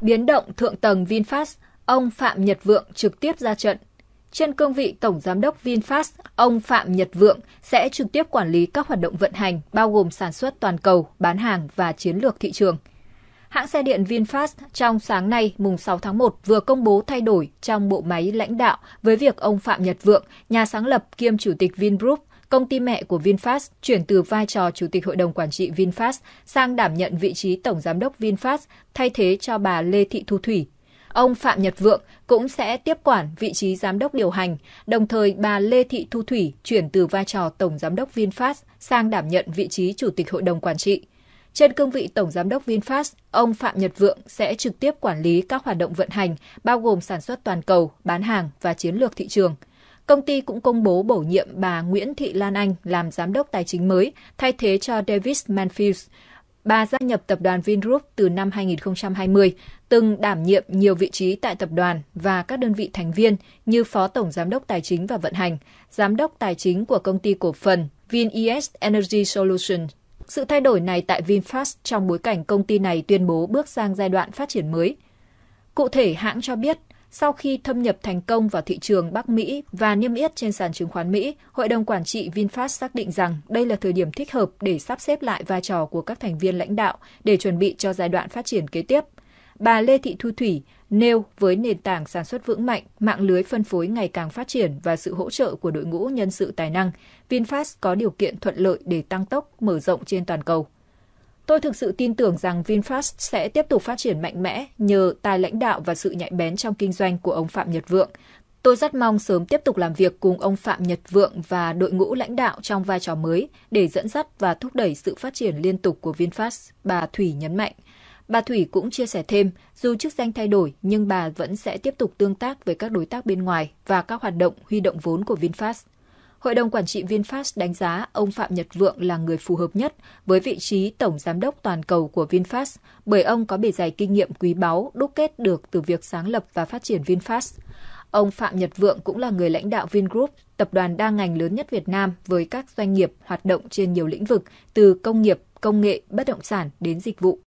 Biến động thượng tầng VinFast, ông Phạm Nhật Vượng trực tiếp ra trận. Trên cương vị Tổng Giám đốc VinFast, ông Phạm Nhật Vượng sẽ trực tiếp quản lý các hoạt động vận hành, bao gồm sản xuất toàn cầu, bán hàng và chiến lược thị trường. Hãng xe điện VinFast trong sáng nay mùng 6 tháng 1 vừa công bố thay đổi trong bộ máy lãnh đạo với việc ông Phạm Nhật Vượng, nhà sáng lập kiêm chủ tịch Vingroup, công ty mẹ của VinFast chuyển từ vai trò chủ tịch hội đồng quản trị VinFast sang đảm nhận vị trí tổng giám đốc VinFast thay thế cho bà Lê Thị Thu Thủy. Ông Phạm Nhật Vượng cũng sẽ tiếp quản vị trí giám đốc điều hành, đồng thời bà Lê Thị Thu Thủy chuyển từ vai trò tổng giám đốc VinFast sang đảm nhận vị trí chủ tịch hội đồng quản trị. Trên cương vị Tổng Giám đốc VinFast, ông Phạm Nhật Vượng sẽ trực tiếp quản lý các hoạt động vận hành, bao gồm sản xuất toàn cầu, bán hàng và chiến lược thị trường – Công ty cũng công bố bổ nhiệm bà Nguyễn Thị Lan Anh làm giám đốc tài chính mới, thay thế cho Davis Manfield. Bà gia nhập tập đoàn Vingroup từ năm 2020, từng đảm nhiệm nhiều vị trí tại tập đoàn và các đơn vị thành viên như Phó Tổng Giám đốc Tài chính và Vận hành, Giám đốc Tài chính của công ty cổ phần VinES Energy Solutions. Sự thay đổi này tại VinFast trong bối cảnh công ty này tuyên bố bước sang giai đoạn phát triển mới. Cụ thể, hãng cho biết sau khi thâm nhập thành công vào thị trường Bắc Mỹ và niêm yết trên sàn chứng khoán Mỹ, Hội đồng Quản trị VinFast xác định rằng đây là thời điểm thích hợp để sắp xếp lại vai trò của các thành viên lãnh đạo để chuẩn bị cho giai đoạn phát triển kế tiếp. Bà Lê Thị Thu Thủy nêu với nền tảng sản xuất vững mạnh, mạng lưới phân phối ngày càng phát triển và sự hỗ trợ của đội ngũ nhân sự tài năng, VinFast có điều kiện thuận lợi để tăng tốc mở rộng trên toàn cầu. Tôi thực sự tin tưởng rằng VinFast sẽ tiếp tục phát triển mạnh mẽ nhờ tài lãnh đạo và sự nhạy bén trong kinh doanh của ông Phạm Nhật Vượng. Tôi rất mong sớm tiếp tục làm việc cùng ông Phạm Nhật Vượng và đội ngũ lãnh đạo trong vai trò mới để dẫn dắt và thúc đẩy sự phát triển liên tục của VinFast, bà Thủy nhấn mạnh. Bà Thủy cũng chia sẻ thêm, dù chức danh thay đổi nhưng bà vẫn sẽ tiếp tục tương tác với các đối tác bên ngoài và các hoạt động huy động vốn của VinFast. Hội đồng quản trị VinFast đánh giá ông Phạm Nhật Vượng là người phù hợp nhất với vị trí tổng giám đốc toàn cầu của VinFast bởi ông có bề dày kinh nghiệm quý báu đúc kết được từ việc sáng lập và phát triển VinFast. Ông Phạm Nhật Vượng cũng là người lãnh đạo Vingroup, tập đoàn đa ngành lớn nhất Việt Nam với các doanh nghiệp hoạt động trên nhiều lĩnh vực từ công nghiệp, công nghệ, bất động sản đến dịch vụ.